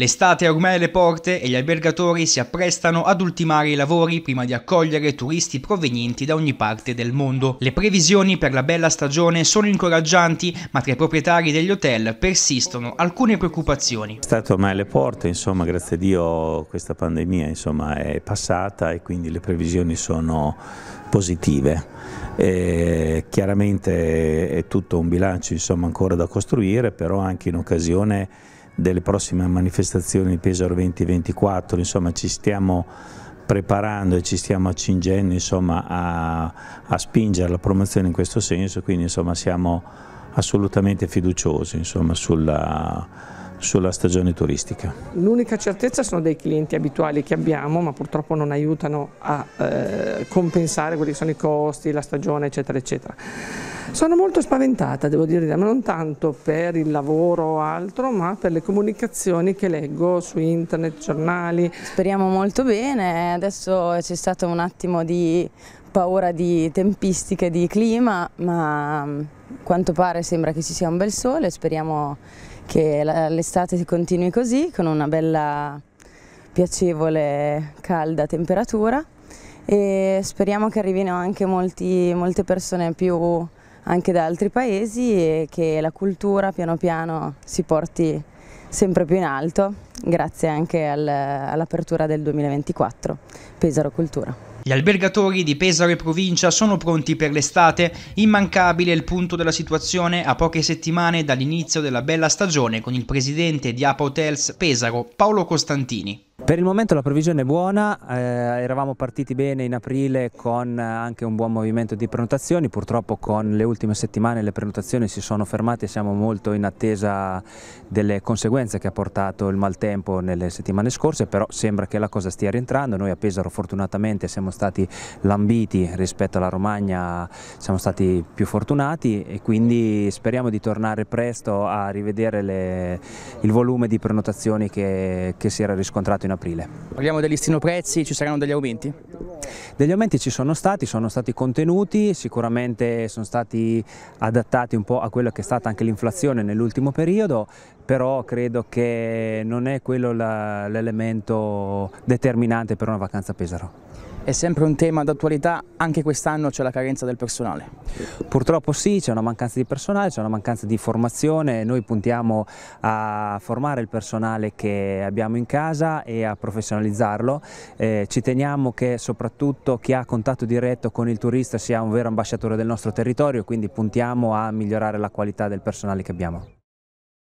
L'estate ha ormai alle porte e gli albergatori si apprestano ad ultimare i lavori prima di accogliere turisti provenienti da ogni parte del mondo. Le previsioni per la bella stagione sono incoraggianti, ma tra i proprietari degli hotel persistono alcune preoccupazioni. L'estate ormai alle porte, insomma, grazie a Dio questa pandemia insomma, è passata e quindi le previsioni sono positive. E chiaramente è tutto un bilancio insomma, ancora da costruire, però anche in occasione delle prossime manifestazioni di Pesaro 2024, insomma ci stiamo preparando e ci stiamo accingendo insomma, a, a, spingere la promozione in questo senso, quindi insomma, siamo assolutamente fiduciosi insomma, sulla, sulla stagione turistica. L'unica certezza sono dei clienti abituali che abbiamo, ma purtroppo non aiutano a eh, compensare quelli che sono i costi, la stagione, eccetera, eccetera. Sono molto spaventata, devo dire, ma non tanto per il lavoro o altro, ma per le comunicazioni che leggo su internet, giornali. Speriamo molto bene, adesso c'è stato un attimo di paura di tempistiche di clima, ma a mm, quanto pare sembra che ci sia un bel sole, speriamo che l'estate continui così, con una bella piacevole, calda temperatura e speriamo che arrivino anche molti, molte persone più anche da altri paesi e che la cultura piano piano si porti sempre più in alto grazie anche al, all'apertura del 2024 Pesaro Cultura. Gli albergatori di Pesaro e provincia sono pronti per l'estate, immancabile il punto della situazione a poche settimane dall'inizio della bella stagione con il presidente di Apa Hotels Pesaro, Paolo Costantini. Per il momento la previsione è buona, eh, eravamo partiti bene in aprile con eh, anche un buon movimento di prenotazioni, purtroppo con le ultime settimane le prenotazioni si sono fermate e siamo molto in attesa delle conseguenze che ha portato il maltempo nelle settimane scorse, però sembra che la cosa stia rientrando, noi a Pesaro fortunatamente siamo stati lambiti rispetto alla Romagna, siamo stati più fortunati e quindi speriamo di tornare presto a rivedere le, il volume di prenotazioni che, che si era riscontrato in aprile aprile. Parliamo dell'istino prezzi, ci saranno degli aumenti? Degli aumenti ci sono stati, sono stati contenuti, sicuramente sono stati adattati un po' a quello che è stata anche l'inflazione nell'ultimo periodo, però credo che non è quello l'elemento determinante per una vacanza a Pesaro. È sempre un tema d'attualità, anche quest'anno c'è la carenza del personale. Purtroppo sì, c'è una mancanza di personale, c'è una mancanza di formazione, noi puntiamo a formare il personale che abbiamo in casa e a professionalizzarlo, eh, ci teniamo che soprattutto soprattutto chi ha contatto diretto con il turista sia un vero ambasciatore del nostro territorio, quindi puntiamo a migliorare la qualità del personale che abbiamo.